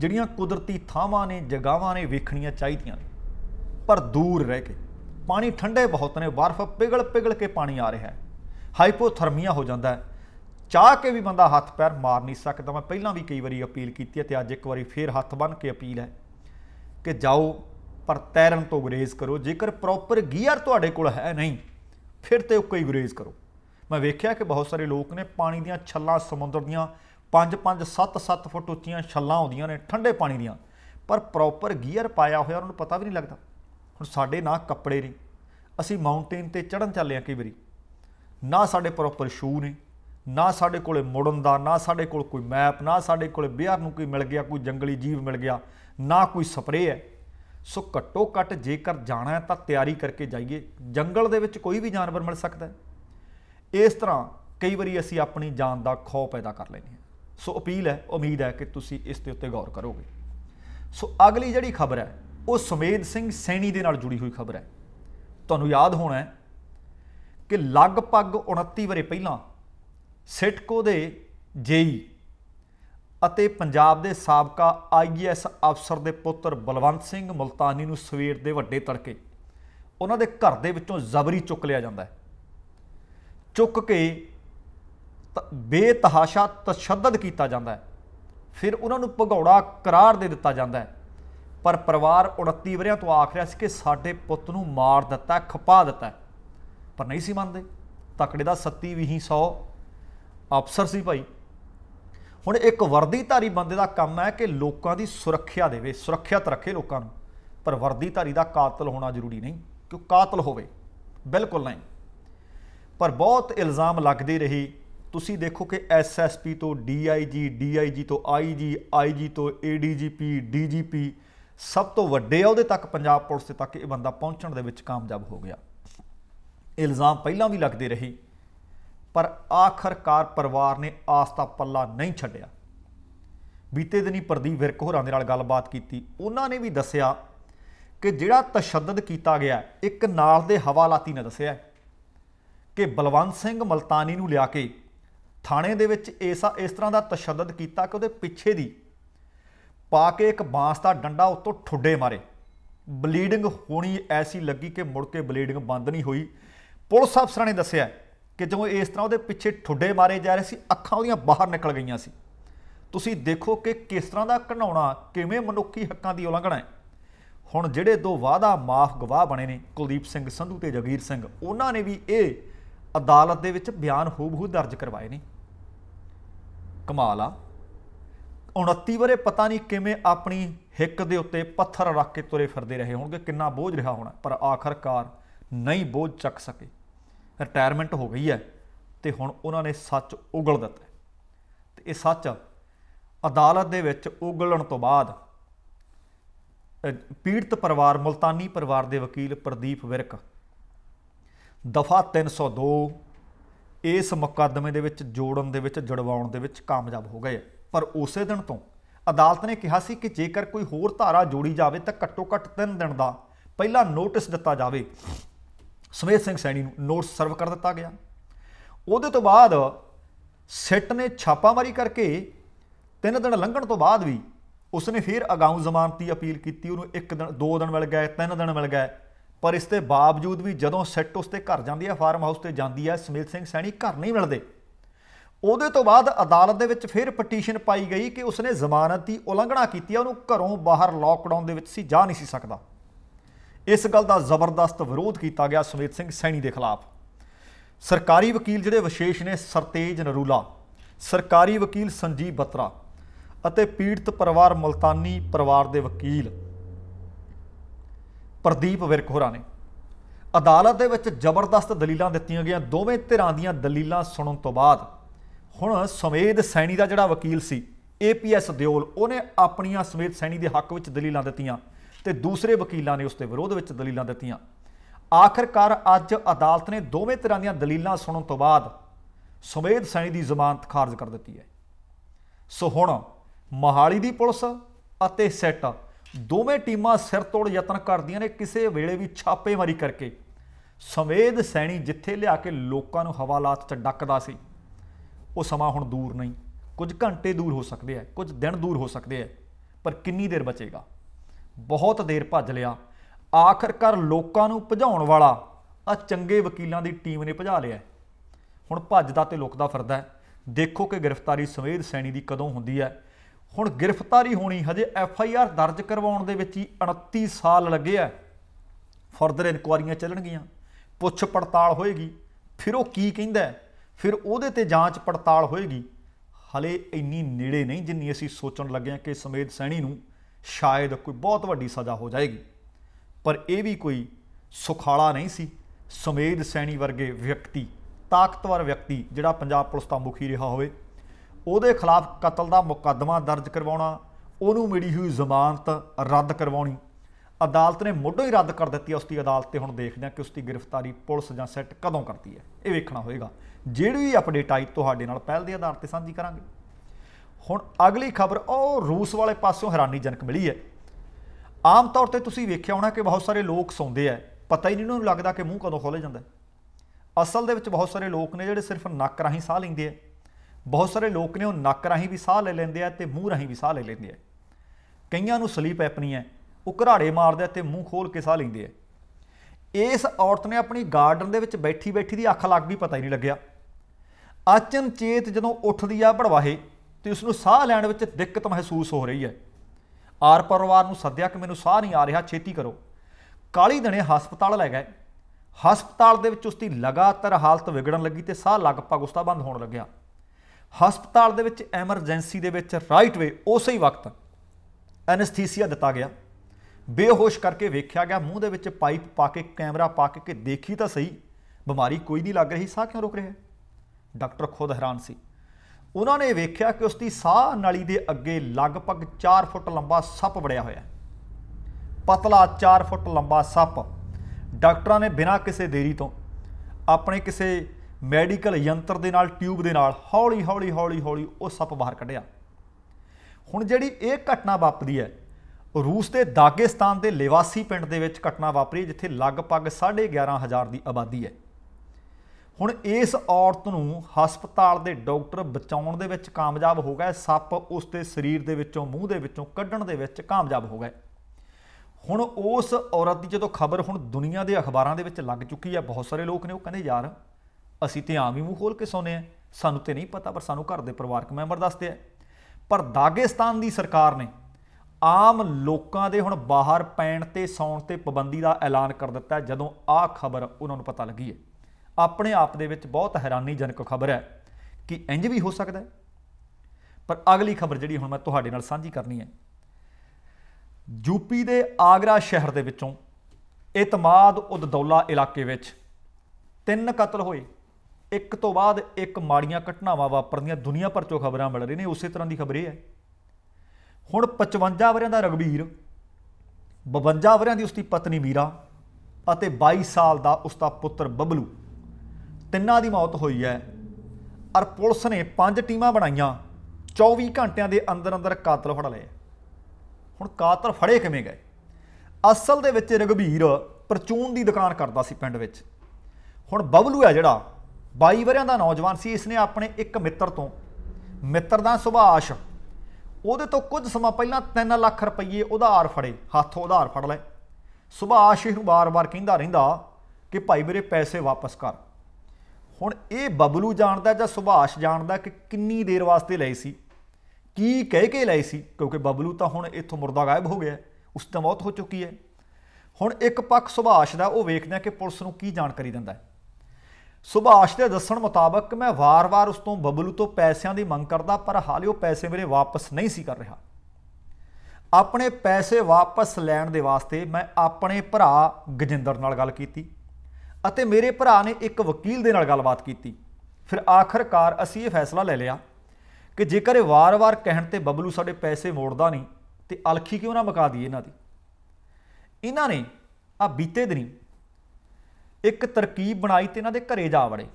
S1: ਜਿਹੜੀਆਂ ਕੁਦਰਤੀ ਥਾਵਾਂ ਨੇ ਜਗਾਵਾਂ ਨੇ ਵੇਖਣੀਆਂ ਚਾਹੀਦੀਆਂ ਨੇ ਪਰ ਦੂਰ ਰਹਿ ਕੇ ਪਾਣੀ ਠੰਡੇ ਬਹੁਤ ਨੇ ਬਰਫ਼ ਪਿਗਲ ਪਿਗਲ ਕੇ ਪਾਣੀ ਆ ਰਿਹਾ ਹੈ ਹਾਈਪੋਥਰਮੀਆ ਹੋ ਜਾਂਦਾ ਹੈ ਚਾਹ ਕੇ ਵੀ ਬੰਦਾ ਹੱਥ ਪੈਰ ਮਾਰ ਨਹੀਂ ਸਕਦਾ ਮੈਂ ਪਹਿਲਾਂ ਵੀ ਕਈ ਵਾਰੀ ਅਪੀਲ ਕੀਤੀ ਹੈ ਤੇ ਅੱਜ ਇੱਕ ਵਾਰੀ ਫੇਰ ਹੱਥ ਬੰਨ ਕੇ ਅਪੀਲ ਹੈ ਕਿ ਜਾਓ ਪਰ ਤੈਰਨ ਤੋਂ ਗੁਰੇਜ਼ ਕਰੋ ਜੇਕਰ ਪ੍ਰੋਪਰ ਗੀਅਰ ਤੁਹਾਡੇ ਕੋਲ ਹੈ ਨਹੀਂ ਫਿਰ ਤੇ ਕੋਈ ਗੁਰੇਜ਼ ਕਰੋ ਮੈਂ ਵੇਖਿਆ ਕਿ ਬਹੁਤ ਸਾਰੇ ਲੋਕ ਨੇ ਪਾਣੀ ਦੀਆਂ ਛੱਲਾਂ ਸਮੁੰਦਰ ਦੀਆਂ 5-5 7-7 ਫੁੱਟ ਉੱਚੀਆਂ ਛੱਲਾਂ ਆਉਂਦੀਆਂ ਨੇ ਠੰਡੇ ਪਾਣੀ ਦੀਆਂ ਪਰ ਪ੍ਰੋਪਰ ਗੀਅਰ ਪਾਇਆ ਹੋਇਆ ਉਹਨਾਂ ਨੂੰ ਪਤਾ ਵੀ ਨਹੀਂ ਲੱਗਦਾ ਹੁਣ ਸਾਡੇ ਨਾ ਕੱਪੜੇ ਨਹੀਂ ਅਸੀਂ ਮਾਊਂਟੇਨ ਤੇ ਚੜਨ ਚੱਲੇ ਆ ਕਈ ਵਾਰੀ ਨਾ ਸਾਡੇ ਪ੍ਰੋਪਰ ਸ਼ੂ ਨੇ ਨਾ ਸਾਡੇ ਕੋਲੇ ਮੁੜਨ ਦਾ ਨਾ ਸਾਡੇ ਕੋਲ ਕੋਈ ਮੈਪ ਨਾ ਸਾਡੇ ਕੋਲੇ ਬਿਹਾਰ ਨੂੰ ਕੋਈ ਮਿਲ ਗਿਆ ਕੋਈ ਜੰਗਲੀ ਜੀਵ ਮਿਲ ਗਿਆ ਨਾ ਕੋਈ ਸਪਰੇਅ ਹੈ ਸੋ ਘੱਟੋ ਘੱਟ ਜੇਕਰ ਜਾਣਾ ਹੈ ਤਾਂ ਤਿਆਰੀ ਕਰਕੇ ਜਾਈਏ ਜੰਗਲ ਦੇ ਵਿੱਚ ਕੋਈ ਵੀ ਜਾਨਵਰ ਮਿਲ ਸਕਦਾ ਹੈ ਇਸ ਤਰ੍ਹਾਂ ਕਈ ਵਾਰੀ ਅਸੀਂ ਆਪਣੀ ਜਾਨ ਦਾ ਖੌਫ ਪੈਦਾ ਕਰ ਲੈਂਦੇ ਹਾਂ ਸੋ ਅਪੀਲ ਹੈ ਉਮੀਦ ਹੈ ਕਿ ਤੁਸੀਂ ਇਸ ਦੇ ਉੱਤੇ ਗੌਰ ਕਰੋਗੇ ਸੋ ਅਗਲੀ ਜਿਹੜੀ ਖਬਰ ਹੈ ਉਹ ਸੁਮੇਦ ਸਿੰਘ ਸੈਣੀ ਦੇ ਨਾਲ ਜੁੜੀ ਹੋਈ ਖਬਰ ਹੈ ਤੁਹਾਨੂੰ ਯਾਦ ਹੋਣਾ ਹੈ ਕਿ ਲਗਭਗ 29 ਵਰੇ ਪਹਿਲਾਂ ਸਿਟਕੋ ਦੇ ਜੇਈ ਅਤੇ ਪੰਜਾਬ ਦੇ ਸਾਬਕਾ ਆਈਐਸ ਅਫਸਰ ਦੇ ਪੁੱਤਰ ਬਲਵੰਤ ਸਿੰਘ ਮਲਤਾਨੀ ਨੂੰ ਸਵੇਰ ਦੇ ਵੱਡੇ ਤੜਕੇ ਉਹਨਾਂ ਦੇ ਘਰ ਦੇ ਵਿੱਚੋਂ ਜ਼ਬਰੀ ਚੁੱਕ ਲਿਆ ਜਾਂਦਾ ਹੈ ਚੁੱਕ ਕੇ ਬੇਤਹਾਸ਼ਾ ਤਸ਼ੱਦਦ ਕੀਤਾ ਜਾਂਦਾ ਹੈ ਫਿਰ ਉਹਨਾਂ ਨੂੰ ਭਗੌੜਾ ਕਰਾਰ ਦੇ ਦਿੱਤਾ ਜਾਂਦਾ ਹੈ ਪਰ ਪਰਿਵਾਰ 29 ਵਰਿਆਂ ਤੋਂ ਆਖ ਰਿਹਾ ਸੀ ਕਿ ਸਾਡੇ ਪੁੱਤ ਨੂੰ ਮਾਰ ਦਿੱਤਾ ਖਪਾ ਦਿੱਤਾ ਪਰ ਨਹੀਂ ਸੀ ਮੰਨਦੇ ਤਕੜੇ ਦਾ ਵੀ ਹੀ 100 ਅਫਸਰ ਸੀ ਭਾਈ ਹੁਣ ਇੱਕ ਵਰਦੀਧਾਰੀ ਬੰਦੇ ਦਾ ਕੰਮ ਹੈ ਕਿ ਲੋਕਾਂ ਦੀ ਸੁਰੱਖਿਆ ਦੇਵੇ ਸੁਰੱਖਿਅਤ ਰੱਖੇ ਲੋਕਾਂ ਨੂੰ ਪਰ ਵਰਦੀਧਾਰੀ ਦਾ ਕਾਤਲ ਹੋਣਾ ਜ਼ਰੂਰੀ ਨਹੀਂ ਕਿ ਕਾਤਲ ਹੋਵੇ ਬਿਲਕੁਲ ਨਹੀਂ ਪਰ ਬਹੁਤ ਇਲਜ਼ਾਮ ਲੱਗਦੇ ਰਹੇ ਤੁਸੀਂ ਦੇਖੋ ਕਿ ਐਸਐਸਪੀ ਤੋਂ ਡੀਆਈਜੀ ਡੀਆਈਜੀ ਤੋਂ ਆਈਜੀ ਆਈਜੀ ਤੋਂ ਏਡੀਜੀਪੀ ਡੀਜੀਪੀ ਸਭ ਤੋਂ ਵੱਡੇ ਉਹਦੇ ਤੱਕ ਪੰਜਾਬ ਪੁਲਿਸ ਤੇ ਤੱਕ ਇਹ ਬੰਦਾ ਪਹੁੰਚਣ ਦੇ ਵਿੱਚ ਕਾਮਯਾਬ ਹੋ ਗਿਆ ਇਲਜ਼ਾਮ ਪਹਿਲਾਂ ਵੀ ਲੱਗਦੇ ਰਹੇ ਪਰ ਆਖਰਕਾਰ ਪਰਿਵਾਰ ਨੇ ਆਸ ਦਾ ਪੱਲਾ ਨਹੀਂ ਛੱਡਿਆ ਬੀਤੇ ਦਿਨੀ ਪ੍ਰਦੀਪ ਵਿਰਕ ਹੋਰਾਂ ਦੇ ਨਾਲ ਗੱਲਬਾਤ ਕੀਤੀ ਉਹਨਾਂ ਨੇ ਵੀ ਦੱਸਿਆ ਕਿ ਜਿਹੜਾ ਤਸ਼ੱਦਦ ਕੀਤਾ ਗਿਆ ਇੱਕ ਨਾਲ ਦੇ ਹਵਾਲਾਤੀ ਨੇ ਦੱਸਿਆ ਕਿ ਬਲਵੰਤ ਸਿੰਘ ਮਲਤਾਨੀ ਨੂੰ ਲਿਆ ਕੇ ਥਾਣੇ ਦੇ ਵਿੱਚ ਐਸਾ ਇਸ ਤਰ੍ਹਾਂ ਦਾ ਤਸ਼ੱਦਦ ਕੀਤਾ ਕਿ ਉਹਦੇ ਪਿੱਛੇ ਦੀ ਪਾ ਕੇ ਇੱਕ ਬਾਂਸ ਦਾ ਡੰਡਾ ਉੱਤੋਂ ਠੁੱਡੇ ਮਾਰੇ ਬਲੀਡਿੰਗ ਹੋਣੀ ਐਸੀ ਲੱਗੀ ਕਿ ਮੁੜ ਕੇ ਬਲੀਡਿੰਗ ਬੰਦ ਨਹੀਂ ਹੋਈ ਪੁਲਿਸ ਅਫਸਰਾਂ ਨੇ ਦੱਸਿਆ ਕਿ ਜਦੋਂ ਇਸ ਤਰ੍ਹਾਂ ਉਹਦੇ ਪਿੱਛੇ ਠੁੱਡੇ ਮਾਰੇ ਜਾ ਰਹੇ ਸੀ ਅੱਖਾਂ ਉਹਦੀਆਂ ਬਾਹਰ ਨਿਕਲ ਗਈਆਂ ਸੀ ਤੁਸੀਂ ਦੇਖੋ ਕਿ ਕਿਸ ਤਰ੍ਹਾਂ ਦਾ ਘਣਾਉਣਾ ਕਿਵੇਂ ਮਨੁੱਖੀ ਹੱਕਾਂ ਦੀ ਉਲੰਘਣਾ ਹੈ ਹੁਣ ਜਿਹੜੇ ਦੋ ਵਾਦਾ ਮਾਫ ਗਵਾਹ ਬਣੇ ਨੇ ਕੁਲਦੀਪ ਸਿੰਘ ਸੰਧੂ ਤੇ ਜਗੀਰ ਸਿੰਘ ਉਹਨਾਂ ਨੇ ਵੀ ਇਹ ਅਦਾਲਤ ਦੇ ਵਿੱਚ ਬਿਆਨ ਹੂਬਹੂ ਦਰਜ ਕਰਵਾਏ ਨੇ ਕਮਾਲ ਆ 29 ਬਰੇ ਪਤਾ ਨਹੀਂ ਕਿਵੇਂ ਆਪਣੀ ਹਿੱਕ ਦੇ ਉੱਤੇ ਪੱਥਰ ਰੱਖ ਕੇ ਤੁਰੇ ਫਿਰਦੇ ਰਹੇ ਹੋਣਗੇ ਕਿੰਨਾ ਬੋਝ ਰਿਹਾ ਹੋਣਾ ਪਰ ਆਖਰਕਾਰ ਨਹੀਂ ਬੋਝ ਚੱਕ ਸਕੇ ਰਿਟਾਇਰਮੈਂਟ ਹੋ ਗਈ ਹੈ ਤੇ ਹੁਣ ਉਹਨਾਂ ਨੇ ਸੱਚ ਉਗਲ ਦਿੱਤਾ ਤੇ ਇਹ ਸੱਚ ਅਦਾਲਤ ਦੇ ਵਿੱਚ ਉਗਲਣ ਤੋਂ ਬਾਅਦ ਪੀੜਤ ਪਰਿਵਾਰ ਮਲਤਾਨੀ ਪਰਿਵਾਰ ਦੇ ਵਕੀਲ ਪ੍ਰਦੀਪ ਵਿਰਕ ਦਫਾ 302 ਇਸ ਮੁਕੱਦਮੇ ਦੇ ਵਿੱਚ ਜੋੜਨ ਦੇ ਵਿੱਚ ਜੜਵਾਉਣ ਦੇ ਵਿੱਚ ਕਾਮਯਾਬ ਹੋ ਗਏ ਪਰ ਉਸੇ ਦਿਨ ਤੋਂ ਅਦਾਲਤ ਨੇ ਕਿਹਾ ਸੀ ਕਿ ਜੇਕਰ ਕੋਈ ਹੋਰ ਧਾਰਾ ਜੋੜੀ ਜਾਵੇ ਤਾਂ ਘੱਟੋ ਘੱਟ 3 ਦਿਨ ਦਾ ਪਹਿਲਾ ਨੋਟਿਸ ਦਿੱਤਾ ਜਾਵੇ ਸਮੇਤ ਸਿੰਘ ਸੈਣੀ ਨੂੰ ਨੋਟਿਸ ਸਰਵ ਕਰ ਦਿੱਤਾ ਗਿਆ ਉਹਦੇ ਤੋਂ ਬਾਅਦ ਸਿੱਟ ਨੇ ਛਾਪਾਮਾਰੀ ਕਰਕੇ ਤਿੰਨ ਦਿਨ ਲੰਘਣ ਤੋਂ ਬਾਅਦ ਵੀ ਉਸਨੇ ਫਿਰ ਅਗਾਊਂ ਜ਼ਮਾਨਤ ਦੀ ਅਪੀਲ ਕੀਤੀ ਉਹਨੂੰ ਇੱਕ ਦਿਨ ਦੋ ਦਿਨ ਮਿਲ ਗਏ ਤਿੰਨ ਦਿਨ ਮਿਲ ਗਏ ਪਰ ਇਸ ਦੇ ਬਾਵਜੂਦ ਵੀ ਜਦੋਂ ਸਿੱਟ ਉਸ ਤੇ ਘਰ ਜਾਂਦੀ ਹੈ ਫਾਰਮ ਹਾਊਸ ਤੇ ਜਾਂਦੀ ਹੈ ਸਮੇਤ ਸਿੰਘ ਸੈਣੀ ਘਰ ਨਹੀਂ ਮਿਲਦੇ ਉਹਦੇ ਤੋਂ ਬਾਅਦ ਅਦਾਲਤ ਦੇ ਵਿੱਚ ਫਿਰ ਪਟੀਸ਼ਨ ਪਾਈ ਗਈ ਕਿ ਉਸਨੇ ਜ਼ਮਾਨਤ ਦੀ ਉਲੰਘਣਾ ਕੀਤੀ ਹੈ ਉਹਨੂੰ ਘਰੋਂ ਬਾਹਰ ਲਾਕਡਾਊਨ ਦੇ ਵਿੱਚ ਸੀ ਜਾ ਨਹੀਂ ਸੀ ਸਕਦਾ ਇਸ ਗੱਲ ਦਾ ਜ਼ਬਰਦਸਤ ਵਿਰੋਧ ਕੀਤਾ ਗਿਆ ਸੁਮੇਤ ਸਿੰਘ ਸੈਣੀ ਦੇ ਖਿਲਾਫ ਸਰਕਾਰੀ ਵਕੀਲ ਜਿਹੜੇ ਵਿਸ਼ੇਸ਼ ਨੇ ਸਰਤੇਜ ਨਰੂਲਾ ਸਰਕਾਰੀ ਵਕੀਲ ਸੰਜੀਵ ਬਤਰਾ ਅਤੇ ਪੀੜਤ ਪਰਿਵਾਰ ਮਲਤਾਨੀ ਪਰਿਵਾਰ ਦੇ ਵਕੀਲ ਪ੍ਰਦੀਪ ਵਿਰਕ ਹੋਰਾਂ ਨੇ ਅਦਾਲਤ ਦੇ ਵਿੱਚ ਜ਼ਬਰਦਸਤ ਦਲੀਲਾਂ ਦਿੱਤੀਆਂ ਗਈਆਂ ਦੋਵੇਂ ਧਿਰਾਂ ਦੀਆਂ ਦਲੀਲਾਂ ਸੁਣਨ ਤੋਂ ਬਾਅਦ ਹੁਣ ਸਮੇਦ ਸੈਣੀ ਦਾ ਜਿਹੜਾ ਵਕੀਲ ਸੀ ਏਪੀਐਸ ਦਿਓਲ ਉਹਨੇ ਆਪਣੀਆਂ ਸਮੇਦ ਸੈਣੀ ਦੇ ਹੱਕ ਵਿੱਚ ਦਲੀਲਾਂ ਦਿੱਤੀਆਂ ਤੇ ਦੂਸਰੇ ਵਕੀਲਾਂ ਨੇ ਉਸ ਦੇ ਵਿਰੋਧ ਵਿੱਚ ਦਲੀਲਾਂ ਦਿੱਤੀਆਂ ਆਖਰਕਾਰ ਅੱਜ ਅਦਾਲਤ ਨੇ ਦੋਵੇਂ ਤਰ੍ਹਾਂ ਦੀਆਂ ਦਲੀਲਾਂ ਸੁਣਨ ਤੋਂ ਬਾਅਦ ਸੁਮੇਧ ਸੈਣੀ ਦੀ ਜ਼ਮਾਨਤ ਖਾਰਜ ਕਰ ਦਿੱਤੀ ਹੈ ਸੋ ਹੁਣ ਮਹਾਲੀ ਦੀ ਪੁਲਿਸ ਅਤੇ ਸੈਟ ਦੋਵੇਂ ਟੀਮਾਂ ਸਿਰ ਤੋੜ ਯਤਨ ਕਰਦੀਆਂ ਨੇ ਕਿਸੇ ਵੇਲੇ ਵੀ ਛਾਪੇਮਾਰੀ ਕਰਕੇ ਸੁਮੇਧ ਸੈਣੀ ਜਿੱਥੇ ਲਿਆ ਕੇ ਲੋਕਾਂ ਨੂੰ ਹਵਾਲਾਤ 'ਚ ਡੱਕਦਾ ਸੀ ਉਹ ਸਮਾਂ ਹੁਣ ਦੂਰ ਨਹੀਂ ਕੁਝ ਘੰਟੇ ਦੂਰ ਹੋ ਸਕਦੇ ਆ ਕੁਝ ਦਿਨ ਦੂਰ ਹੋ ਸਕਦੇ ਆ ਪਰ ਕਿੰਨੀ ਦੇਰ ਬਚੇਗਾ ਬਹੁਤ ਦੇਰ ਭੱਜ ਲਿਆ ਆਖਰਕਾਰ ਲੋਕਾਂ ਨੂੰ ਭਜਾਉਣ ਵਾਲਾ ਆ ਚੰਗੇ ਵਕੀਲਾਂ ਦੀ ਟੀਮ ਨੇ ਭਜਾ ਲਿਆ ਹੁਣ ਭੱਜਦਾ ਤੇ ਲੁਕਦਾ ਫਿਰਦਾ ਦੇਖੋ ਕਿ ਗ੍ਰਿਫਤਾਰੀ ਸਵੇਦ ਸੈਣੀ ਦੀ ਕਦੋਂ ਹੁੰਦੀ ਹੈ ਹੁਣ ਗ੍ਰਿਫਤਾਰੀ ਹੋਣੀ ਹਜੇ ਐਫ ਆਈ ਆਰ ਦਰਜ ਕਰਵਾਉਣ ਦੇ ਵਿੱਚ ਹੀ 29 ਸਾਲ ਲੱਗੇ ਆ ਫਰਦਰ ਇਨਕੁਆਰੀਆਂ ਚੱਲਣਗੀਆਂ ਪੁੱਛ ਪੜਤਾਲ ਹੋਏਗੀ ਫਿਰ ਉਹ ਕੀ ਕਹਿੰਦਾ ਫਿਰ ਉਹਦੇ ਤੇ ਜਾਂਚ ਪੜਤਾਲ ਹੋਏਗੀ ਹਲੇ ਇੰਨੀ ਨੇੜੇ ਨਹੀਂ ਜਿੰਨੀ ਅਸੀਂ ਸੋਚਣ ਲੱਗੇ ਆ ਕਿ ਸਵੇਦ ਸੈਣੀ ਨੂੰ ਸ਼ਾਇਦ ਕੋਈ ਬਹੁਤ ਵੱਡੀ ਸਜ਼ਾ ਹੋ ਜਾਏਗੀ ਪਰ ਇਹ ਵੀ ਕੋਈ ਸੁਖਾਲਾ ਨਹੀਂ ਸੀ ਸਮੇਦ ਸੈਣੀ ਵਰਗੇ ਵਿਅਕਤੀ ਤਾਕਤਵਰ ਵਿਅਕਤੀ ਜਿਹੜਾ ਪੰਜਾਬ ਪੁਲਿਸ ਦਾ ਮੁਖੀ ਰਿਹਾ ਹੋਵੇ ਉਹਦੇ ਖਿਲਾਫ ਕਤਲ ਦਾ ਮੁਕੱਦਮਾ ਦਰਜ ਕਰਵਾਉਣਾ ਉਹਨੂੰ ਮਿਲੀ ਹੋਈ ਜ਼ਮਾਨਤ ਰੱਦ ਕਰਵਾਉਣੀ ਅਦਾਲਤ ਨੇ ਮੋਢੋ ਹੀ ਰੱਦ ਕਰ ਦਿੱਤੀ ਉਸ ਦੀ ਅਦਾਲਤ ਤੇ ਹੁਣ ਦੇਖਦੇ ਹਾਂ ਕਿ ਉਸ ਦੀ ਗ੍ਰਿਫਤਾਰੀ ਪੁਲਿਸ ਜਾਂ ਸੈੱਟ ਕਦੋਂ ਕਰਦੀ ਹੈ ਇਹ ਵੇਖਣਾ ਹੋਏਗਾ ਜਿਹੜੀ ਵੀ ਅਪਡੇਟ ਆਈ ਤੁਹਾਡੇ ਨਾਲ ਪਹਿਲ ਦੇ ਆਧਾਰ ਤੇ ਸਾਂਝੀ ਕਰਾਂਗੇ ਹੁਣ ਅਗਲੀ ਖਬਰ ਉਹ ਰੂਸ ਵਾਲੇ ਪਾਸਿਓਂ ਹੈਰਾਨੀਜਨਕ ਮਿਲੀ ਹੈ ਆਮ ਤੌਰ ਤੇ ਤੁਸੀਂ ਵੇਖਿਆ ਹੋਣਾ ਕਿ ਬਹੁਤ ਸਾਰੇ ਲੋਕ ਸੌਂਦੇ ਆ ਪਤਾ ਹੀ ਨਹੀਂ ਉਹਨਾਂ ਨੂੰ ਲੱਗਦਾ ਕਿ ਮੂੰਹ ਕਦੋਂ ਖੋਲੇ ਜਾਂਦਾ ਅਸਲ ਦੇ ਵਿੱਚ ਬਹੁਤ ਸਾਰੇ ਲੋਕ ਨੇ ਜਿਹੜੇ ਸਿਰਫ ਨੱਕ ਰਾਹੀਂ ਸਾਹ ਲੈਂਦੇ ਆ ਬਹੁਤ ਸਾਰੇ ਲੋਕ ਨੇ ਉਹ ਨੱਕ ਰਾਹੀਂ ਵੀ ਸਾਹ ਲੈ ਲੈਂਦੇ ਆ ਤੇ ਮੂੰਹ ਰਾਹੀਂ ਵੀ ਸਾਹ ਲੈ ਲੈਂਦੇ ਆ ਕਈਆਂ ਨੂੰ ਸਲੀਪ ਐਪਨੀ ਹੈ ਉਹ ਘਰਾੜੇ ਮਾਰਦੇ ਤੇ ਮੂੰਹ ਖੋਲ ਕੇ ਸਾਹ ਲੈਂਦੇ ਆ ਇਸ ਔਰਤ ਨੇ ਆਪਣੀ ਗਾਰਡਨ ਦੇ ਵਿੱਚ ਬੈਠੀ ਬੈਠੀ ਦੀ ਅੱਖ ਲੱਗ ਗਈ ਪਤਾ ਹੀ ਨਹੀਂ ਲੱਗਿਆ ਚੇਤ ਜਦੋਂ ਉੱਠਦੀ ਆ ਭੜਵਾਹੇ ਤੇ ਉਸ ਨੂੰ ਸਾਹ ਲੈਣ ਵਿੱਚ ਦਿੱਕਤ ਮਹਿਸੂਸ ਹੋ ਰਹੀ ਹੈ ਆਰ ਪਰਿਵਾਰ ਨੂੰ ਸੱਦਿਆ ਕਿ ਮੈਨੂੰ ਸਾਹ ਨਹੀਂ ਆ ਰਿਹਾ ਛੇਤੀ ਕਰੋ ਕਾਲੀ ਦਿਨੇ ਹਸਪਤਾਲ ਲੈ ਗਏ ਹਸਪਤਾਲ ਦੇ ਵਿੱਚ ਉਸ ਦੀ ਲਗਾਤਾਰ ਹਾਲਤ ਵਿਗੜਨ ਲੱਗੀ ਤੇ ਸਾਹ ਲਗਭਗ ਉਸ ਦਾ ਬੰਦ ਹੋਣ ਲੱਗਿਆ ਹਸਪਤਾਲ ਦੇ ਵਿੱਚ ਐਮਰਜੈਂਸੀ ਦੇ ਵਿੱਚ ਰਾਈਟ ਵੇ ਉਸੇ ਹੀ ਵਕਤ ਐਨਸਥੀਸੀਆ ਦਿੱਤਾ ਗਿਆ ਬੇਹੋਸ਼ ਕਰਕੇ ਵੇਖਿਆ ਗਿਆ ਮੂੰਹ ਦੇ ਵਿੱਚ ਪਾਈਪ ਪਾ ਕੇ ਕੈਮਰਾ ਪਾ ਕੇ ਕਿ ਦੇਖੀ ਤਾਂ ਸਹੀ ਬਿਮਾਰੀ ਕੋਈ ਨਹੀਂ ਲੱਗ ਰਹੀ ਸਾਹ ਕਿਉਂ ਰੁਕ ਰਿਹਾ ਡਾਕਟਰ ਖੁਦ ਹੈਰਾਨ ਸੀ ਉਹਨਾਂ ਨੇ ਵੇਖਿਆ ਕਿ ਉਸ ਦੀ ਸਾਹ ਨਾਲੀ ਦੇ ਅੱਗੇ ਲਗਭਗ 4 ਫੁੱਟ ਲੰਬਾ ਸੱਪ ਵੜਿਆ ਹੋਇਆ ਪਤਲਾ 4 ਫੁੱਟ ਲੰਬਾ ਸੱਪ ਡਾਕਟਰਾਂ ਨੇ ਬਿਨਾਂ ਕਿਸੇ ਦੇਰੀ ਤੋਂ ਆਪਣੇ ਕਿਸੇ ਮੈਡੀਕਲ ਯੰਤਰ ਦੇ ਨਾਲ ਟਿਊਬ ਦੇ ਨਾਲ ਹੌਲੀ ਹੌਲੀ ਹੌਲੀ ਹੌਲੀ ਉਹ ਸੱਪ ਬਾਹਰ ਕੱਢਿਆ ਹੁਣ ਜਿਹੜੀ ਇਹ ਘਟਨਾ ਵਾਪਰੀ ਹੈ ਰੂਸ ਦੇ ਦਾਗਿਸਤਾਨ ਦੇ ਲੇਵਾਸੀ ਪਿੰਡ ਦੇ ਵਿੱਚ ਘਟਨਾ ਵਾਪਰੀ ਜਿੱਥੇ ਲਗਭਗ 11500 ਦੀ ਆਬਾਦੀ ਹੈ ਹੁਣ ਇਸ ਔਰਤ ਨੂੰ ਹਸਪਤਾਲ ਦੇ ਡਾਕਟਰ ਬਚਾਉਣ ਦੇ ਵਿੱਚ ਕਾਮਯਾਬ ਹੋ ਗਏ ਸੱਪ ਉਸ ਦੇ ਸਰੀਰ ਦੇ ਵਿੱਚੋਂ ਮੂੰਹ ਦੇ ਵਿੱਚੋਂ ਕੱਢਣ ਦੇ ਵਿੱਚ ਕਾਮਯਾਬ ਹੋ ਗਏ ਹੁਣ ਉਸ ਔਰਤ ਦੀ ਜਦੋਂ ਖਬਰ ਹੁਣ ਦੁਨੀਆ ਦੇ ਅਖਬਾਰਾਂ ਦੇ ਵਿੱਚ ਲੱਗ ਚੁੱਕੀ ਹੈ ਬਹੁਤ ਸਾਰੇ ਲੋਕ ਨੇ ਉਹ ਕਹਿੰਦੇ ਯਾਰ ਅਸੀਂ ਤੇ ਆਮ ਹੀ ਮੂੰਹ ਖੋਲ ਕੇ ਸੌਨੇ ਆ ਸਾਨੂੰ ਤੇ ਨਹੀਂ ਪਤਾ ਪਰ ਸਾਨੂੰ ਘਰ ਦੇ ਪਰਿਵਾਰਕ ਮੈਂਬਰ ਦੱਸਦੇ ਆ ਪਰ ਦਾਗਿਸਤਾਨ ਦੀ ਸਰਕਾਰ ਨੇ ਆਮ ਲੋਕਾਂ ਦੇ ਹੁਣ ਬਾਹਰ ਪੈਣ ਤੇ ਸੌਣ ਤੇ ਪਾਬੰਦੀ ਦਾ ਐਲਾਨ ਕਰ ਦਿੱਤਾ ਜਦੋਂ ਆ ਖਬਰ ਉਹਨਾਂ ਨੂੰ ਪਤਾ ਲੱਗੀ ਹੈ ਆਪਣੇ ਆਪ ਦੇ ਵਿੱਚ ਬਹੁਤ ਹੈਰਾਨੀਜਨਕ ਖਬਰ ਹੈ ਕਿ ਇੰਜ ਵੀ ਹੋ ਸਕਦਾ ਹੈ ਪਰ ਅਗਲੀ ਖਬਰ ਜਿਹੜੀ ਹੁਣ ਮੈਂ ਤੁਹਾਡੇ ਨਾਲ ਸਾਂਝੀ ਕਰਨੀ ਹੈ ਯੂਪੀ ਦੇ ਆਗਰਾ ਸ਼ਹਿਰ ਦੇ ਵਿੱਚੋਂ ਇਤਮਾਦ ਉਦਦੌਲਾ ਇਲਾਕੇ ਵਿੱਚ ਤਿੰਨ ਕਤਲ ਹੋਏ ਇੱਕ ਤੋਂ ਬਾਅਦ ਇੱਕ ਮਾੜੀਆਂ ਘਟਨਾਵਾਂ ਵਾਪਰਦੀਆਂ ਦੁਨੀਆ ਭਰ ਚੋਂ ਖਬਰਾਂ ਮਿਲ ਰਹੀਆਂ ਨੇ ਉਸੇ ਤਰ੍ਹਾਂ ਦੀ ਖਬਰ ਇਹ ਹੈ ਹੁਣ 55 ਵਰਿਆਂ ਦਾ ਰਗਵੀਰ 52 ਵਰਿਆਂ ਦੀ ਉਸਦੀ ਪਤਨੀ ਮੀਰਾ ਅਤੇ 22 ਸਾਲ ਦਾ ਉਸਦਾ ਪੁੱਤਰ ਬਬਲੂ ਤਿੰਨਾਂ ਦੀ ਮੌਤ ਹੋਈ ਹੈ ਔਰ ਪੁਲਿਸ ਨੇ ਪੰਜ ਟੀਮਾਂ ਬਣਾਈਆਂ 24 ਘੰਟਿਆਂ ਦੇ ਅੰਦਰ ਅੰਦਰ ਕਾਤਲ ਫੜ ਲਏ ਹੁਣ ਕਾਤਲ ਫੜੇ ਕਿਵੇਂ ਗਏ ਅਸਲ ਦੇ ਵਿੱਚ ਰਗਵੀਰ ਪਰਚੂਨ ਦੀ ਦੁਕਾਨ ਕਰਦਾ ਸੀ ਪਿੰਡ ਵਿੱਚ ਹੁਣ ਬਬਲੂ ਹੈ ਜਿਹੜਾ 22 ਵਰਿਆਂ ਦਾ ਨੌਜਵਾਨ ਸੀ ਇਸਨੇ ਆਪਣੇ ਇੱਕ ਮਿੱਤਰ ਤੋਂ ਮਿੱਤਰ ਦਾ ਸੁਭਾਸ਼ ਉਹਦੇ ਤੋਂ ਕੁਝ ਸਮਾਂ ਪਹਿਲਾਂ 3 ਲੱਖ ਰੁਪਏ ਉਧਾਰ ਫੜੇ ਹੱਥੋਂ ਉਧਾਰ ਫੜ ਲਏ ਸੁਭਾਸ਼ ਇਹ ਨੂੰ ਵਾਰ-ਵਾਰ ਕਹਿੰਦਾ ਰਹਿੰਦਾ ਕਿ ਭਾਈ ਮੇਰੇ ਪੈਸੇ ਵਾਪਸ ਕਰ ਹੁਣ ਇਹ ਬਬਲੂ ਜਾਣਦਾ ਜਾਂ ਸੁਭਾਸ਼ ਜਾਣਦਾ ਕਿ ਕਿੰਨੀ ਦੇਰ ਵਾਸਤੇ ਲਈ ਸੀ ਕੀ ਕਹਿ ਕੇ ਲਈ ਸੀ ਕਿਉਂਕਿ ਬਬਲੂ ਤਾਂ ਹੁਣ ਇੱਥੋਂ ਮੁਰਦਾ ਗਾਇਬ ਹੋ ਗਿਆ ਉਸ ਤੋਂ ਮੌਤ ਹੋ ਚੁੱਕੀ ਹੈ ਹੁਣ ਇੱਕ ਪੱਖ ਸੁਭਾਸ਼ ਦਾ ਉਹ ਵੇਖਦਾ ਕਿ ਪੁਲਿਸ ਨੂੰ ਕੀ ਜਾਣਕਾਰੀ ਦਿੰਦਾ ਹੈ ਸੁਭਾਸ਼ ਦੇ ਦੱਸਣ ਮੁਤਾਬਕ ਮੈਂ ਵਾਰ-ਵਾਰ ਉਸ ਤੋਂ ਬਬਲੂ ਤੋਂ ਪੈਸਿਆਂ ਦੀ ਮੰਗ ਕਰਦਾ ਪਰ ਹਾਲੇ ਉਹ ਪੈਸੇ ਮੇਰੇ ਵਾਪਸ ਨਹੀਂ ਸੀ ਕਰ ਰਿਹਾ ਆਪਣੇ ਪੈਸੇ ਵਾਪਸ ਲੈਣ ਦੇ ਵਾਸਤੇ ਮੈਂ ਆਪਣੇ ਭਰਾ ਗਜਿੰਦਰ ਨਾਲ ਗੱਲ ਕੀਤੀ ਅਤੇ ਮੇਰੇ ਭਰਾ ਨੇ ਇੱਕ ਵਕੀਲ ਦੇ ਨਾਲ ਗੱਲਬਾਤ ਕੀਤੀ ਫਿਰ ਆਖਰਕਾਰ ਅਸੀਂ ਇਹ ਫੈਸਲਾ ਲੈ ਲਿਆ ਕਿ ਜੇਕਰ ਇਹ ਵਾਰ-ਵਾਰ ਕਹਿਣ ਤੇ ਬਬਲੂ ਸਾਡੇ ਪੈਸੇ ਮੋੜਦਾ ਨਹੀਂ ਤੇ ਅਲਖੀ ਕਿਉਂ ਨਾ ਮਕਾ ਦਈਏ ਇਹਨਾਂ ਦੀ ਇਹਨਾਂ ਨੇ ਆ ਬੀਤੇ ਦਿਨੀ ਇੱਕ ਤਰਕੀਬ ਬਣਾਈ ਤੇ ਇਹਨਾਂ ਦੇ ਘਰੇ ਜਾ ਵੜੇ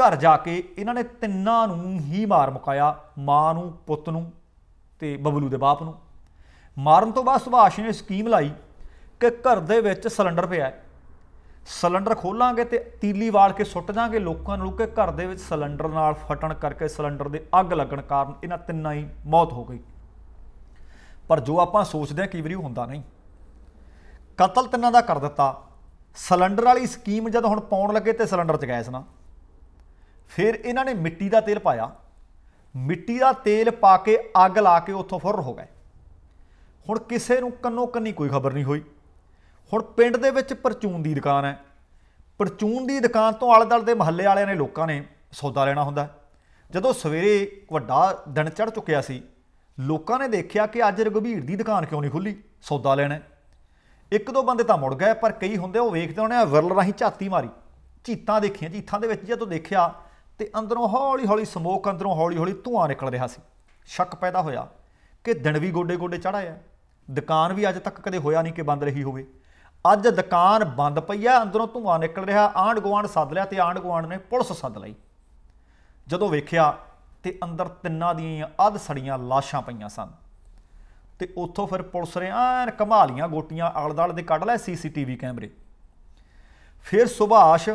S1: ਘਰ ਜਾ ਕੇ ਇਹਨਾਂ ਨੇ ਤਿੰਨਾਂ ਨੂੰ ਹੀ ਮਾਰ ਮੁਕਾਇਆ ਮਾਂ ਨੂੰ ਪੁੱਤ ਨੂੰ ਤੇ ਬਬਲੂ ਦੇ ਬਾਪ ਨੂੰ ਮਾਰਨ ਤੋਂ ਬਾਅਦ ਸੁਭਾਸ਼ ਨੇ ਸਕੀਮ ਲਾਈ ਕਿ ਘਰ ਦੇ ਵਿੱਚ ਸਿਲੰਡਰ ਪਿਆ ਹੈ ਸਿਲੰਡਰ ਖੋਲਾਂਗੇ ਤੇ ਤੀਲੀ ਵਾਲ ਕੇ ਸੁੱਟ ਜਾਾਂਗੇ ਲੋਕਾਂ ਨੂੰ ਕਿ ਘਰ ਦੇ ਵਿੱਚ ਸਿਲੰਡਰ ਨਾਲ ਫਟਣ ਕਰਕੇ ਸਿਲੰਡਰ ਦੇ ਅੱਗ ਲੱਗਣ ਕਾਰਨ ਇਹਨਾਂ ਤਿੰਨਾਂ ਹੀ ਮੌਤ ਹੋ ਗਈ ਪਰ ਜੋ ਆਪਾਂ ਸੋਚਦੇ ਆ ਕਈ ਵਾਰੀ ਹੁੰਦਾ ਨਹੀਂ ਕਤਲ ਤਿੰਨਾਂ ਦਾ ਕਰ ਦਿੱਤਾ ਸਿਲੰਡਰ ਵਾਲੀ ਸਕੀਮ ਜਦ ਹੁਣ ਪਾਉਣ ਲੱਗੇ ਤੇ ਸਿਲੰਡਰ ਚ ਗੈਸ ਨਾ ਫਿਰ ਇਹਨਾਂ ਨੇ ਮਿੱਟੀ ਦਾ ਤੇਲ ਪਾਇਆ ਮਿੱਟੀ ਦਾ ਤੇਲ ਪਾ ਕੇ ਅੱਗ ਲਾ ਕੇ ਉੱਥੋਂ ਫੁਰਰ ਹੋ ਗਏ ਹੁਣ ਕਿਸੇ ਨੂੰ ਕੰਨੋ ਕੰਨੀ ਕੋਈ ਖਬਰ ਨਹੀਂ ਹੋਈ ਹੁਣ ਪਿੰਡ ਦੇ ਵਿੱਚ ਪਰਚੂਨ ਦੀ ਦੁਕਾਨ ਹੈ ਪਰਚੂਨ ਦੀ ਦੁਕਾਨ ਤੋਂ ਆਲੇ ਦਾਲ ਦੇ ਮਹੱਲੇ ਵਾਲਿਆਂ ਨੇ ਲੋਕਾਂ ਨੇ ਸੌਦਾ ਲੈਣਾ ਹੁੰਦਾ ਜਦੋਂ ਸਵੇਰੇ ਵੱਡਾ ਦਿਨ ਚੜ ਚੁੱਕਿਆ ਸੀ ਲੋਕਾਂ ਨੇ ਦੇਖਿਆ ਕਿ ਅੱਜ ਰਗਵੀਰ ਦੀ ਦੁਕਾਨ ਕਿਉਂ ਨਹੀਂ ਖੁੱਲੀ ਸੌਦਾ ਲੈਣਾ ਇੱਕ ਦੋ ਬੰਦੇ ਤਾਂ ਮੁੜ ਗਏ ਪਰ ਕਈ ਹੁੰਦੇ ਉਹ ਵੇਖਦੇ ਉਹਨੇ ਵਿਰਲ ਰਾਹੀਂ ਝਾਤੀ ਮਾਰੀ ਚੀਤਾਂ ਦੇਖੀਆਂ ਚੀਤਾਂ ਦੇ ਵਿੱਚ ਜਦੋਂ ਦੇਖਿਆ ਤੇ ਅੰਦਰੋਂ ਹੌਲੀ-ਹੌਲੀ ਸਮੋਕ ਅੰਦਰੋਂ ਹੌਲੀ-ਹੌਲੀ ਧੂਆਂ ਨਿਕਲ ਰਿਹਾ ਸੀ ਸ਼ੱਕ ਪੈਦਾ ਹੋਇਆ ਕਿ ਦਿਨ ਵੀ ਗੋਡੇ-ਗੋਡੇ ਚੜਾਇਆ ਦੁਕਾਨ ਵੀ ਅੱਜ ਤੱਕ ਕਦੇ ਹੋਇਆ ਨਹੀਂ ਕਿ ਬੰਦ ਰਹੀ ਹੋਵੇ ਅੱਜ ਦੁਕਾਨ ਬੰਦ ਪਈ ਆ ਅੰਦਰੋਂ ਧੂਆਂ ਨਿਕਲ ਰਿਹਾ ਆਂਡ ਗਵਾਂਡ ਸੱਦ ਲਿਆ ਤੇ ਆਂਡ ਗਵਾਂਡ ਨੇ ਪੁਲਿਸ ਸੱਦ ਲਈ ਜਦੋਂ ਵੇਖਿਆ ਤੇ ਅੰਦਰ ਤਿੰਨਾਂ ਦੀਆਂ ਅੱਧ ਸੜੀਆਂ ਲਾਸ਼ਾਂ ਪਈਆਂ ਸਨ ਤੇ ਉੱਥੋਂ ਫਿਰ ਪੁਲਿਸ ਨੇ ਐਨ ਕਮਾਲੀਆਂ ਗੋਟੀਆਂ ਆਲ-ਦਾਲ ਦੇ ਕੱਢ ਲਏ ਸੀਸੀਟੀਵੀ ਕੈਮਰੇ ਫਿਰ ਸੁਭਾਸ਼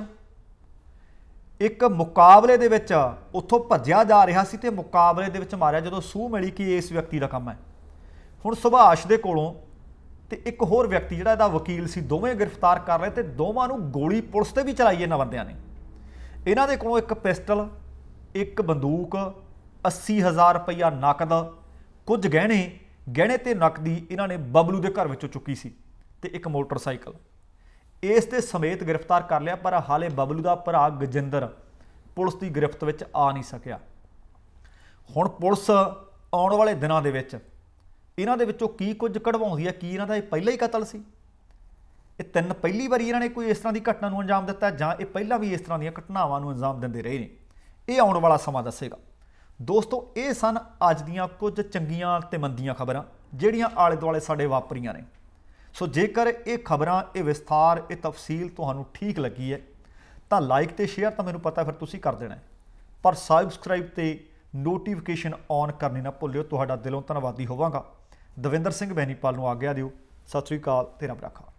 S1: ਇੱਕ ਮੁਕਾਬਲੇ ਦੇ ਵਿੱਚ ਉੱਥੋਂ ਭੱਜਿਆ ਜਾ ਰਿਹਾ ਸੀ ਤੇ ਮੁਕਾਬਲੇ ਦੇ ਵਿੱਚ ਮਾਰਿਆ ਜਦੋਂ ਸੂਹ ਮਿਲੀ ਕਿ ਇਸ ਵਿਅਕਤੀ ਦਾ ਕੰਮ ਹੈ ਹੁਣ ਸੁਭਾਸ਼ ਦੇ ਕੋਲੋਂ ਤੇ ਇੱਕ ਹੋਰ ਵਿਅਕਤੀ ਜਿਹੜਾ ਇਹਦਾ ਵਕੀਲ ਸੀ ਦੋਵੇਂ ਗ੍ਰਿਫਤਾਰ ਕਰ ਲਏ ਤੇ ਦੋਵਾਂ ਨੂੰ ਗੋਲੀ ਪੁਲਿਸ ਤੇ ਵੀ ਚਲਾਈ ਇਹਨਾਂ ਬੰਦਿਆਂ ਨੇ ਇਹਨਾਂ ਦੇ ਕੋਲੋਂ ਇੱਕ ਪਿਸਟਲ ਇੱਕ ਬੰਦੂਕ 80000 ਰੁਪਇਆ ਨਕਦ ਕੁਝ ਗਹਿਣੇ ਗਹਿਣੇ ਤੇ ਨਕਦੀ ਇਹਨਾਂ ਨੇ ਬਬਲੂ ਦੇ ਘਰ ਵਿੱਚੋਂ ਚੁੱਕੀ ਸੀ ਤੇ ਇੱਕ ਮੋਟਰਸਾਈਕਲ ਇਸ ਦੇ ਸਮੇਤ ਗ੍ਰਿਫਤਾਰ ਕਰ ਲਿਆ ਪਰ ਹਾਲੇ ਬਬਲੂ ਦਾ ਭਰਾ ਗਜਿੰਦਰ ਪੁਲਿਸ ਦੀ ਗ੍ਰਿਫਤ ਵਿੱਚ ਆ ਨਹੀਂ ਸਕਿਆ ਹੁਣ ਪੁਲਿਸ ਆਉਣ ਵਾਲੇ ਦਿਨਾਂ ਦੇ ਵਿੱਚ ਇਹਨਾਂ ਦੇ ਵਿੱਚੋਂ ਕੀ ਕੁਝ ਕਢਵਾਉਂਦੀ ਹੈ ਕੀ ਇਹਨਾਂ ਦਾ ਇਹ ਪਹਿਲਾ ਹੀ ਕਤਲ ਸੀ ਇਹ ਤਿੰਨ ਪਹਿਲੀ ਵਾਰੀ ਇਹਨਾਂ ਨੇ ਕੋਈ ਇਸ ਤਰ੍ਹਾਂ ਦੀ ਘਟਨਾ ਨੂੰ ਅੰਜਾਮ ਦਿੱਤਾ ਜਾਂ ਇਹ ਪਹਿਲਾਂ ਵੀ ਇਸ ਤਰ੍ਹਾਂ ਦੀਆਂ ਘਟਨਾਵਾਂ ਨੂੰ ਅੰਜਾਮ ਦਿੰਦੇ ਰਹੇ ਨੇ ਇਹ ਆਉਣ ਵਾਲਾ ਸਮਾਂ ਦੱਸੇਗਾ ਦੋਸਤੋ ਇਹ ਸਨ ਅੱਜ ਦੀਆਂ ਕੁਝ ਚੰਗੀਆਂ ਤੇ ਮੰਦੀਆਂ ਖਬਰਾਂ ਜਿਹੜੀਆਂ ਆਲੇ ਦੁਆਲੇ ਸਾਡੇ ਵਾਪਰੀਆਂ ਨੇ ਸੋ ਜੇਕਰ ਇਹ ਖਬਰਾਂ ਇਹ ਵਿਸਥਾਰ ਇਹ ਤਫਸੀਲ ਤੁਹਾਨੂੰ ਠੀਕ ਲੱਗੀ ਹੈ ਤਾਂ ਲਾਈਕ ਤੇ ਸ਼ੇਅਰ ਤਾਂ ਮੈਨੂੰ ਪਤਾ ਫਿਰ ਤੁਸੀਂ ਕਰ ਦੇਣਾ ਪਰ ਸਬਸਕ੍ਰਾਈਬ ਤੇ ਨੋਟੀਫਿਕੇਸ਼ਨ ਔਨ ਕਰਨੇ ਨਾ ਭੁੱਲਿਓ ਤੁਹਾਡਾ ਦਿਲੋਂ ਧੰਨਵਾਦੀ ਹੋਵਾਂਗਾ ਦਵਿੰਦਰ ਸਿੰਘ ਬੈਨੀਪਾਲ ਨੂੰ ਆਗਿਆ ਦਿਓ ਸਤਿ ਸ੍ਰੀ ਅਕਾਲ ਤੇਰਾ ਰੱਖਾ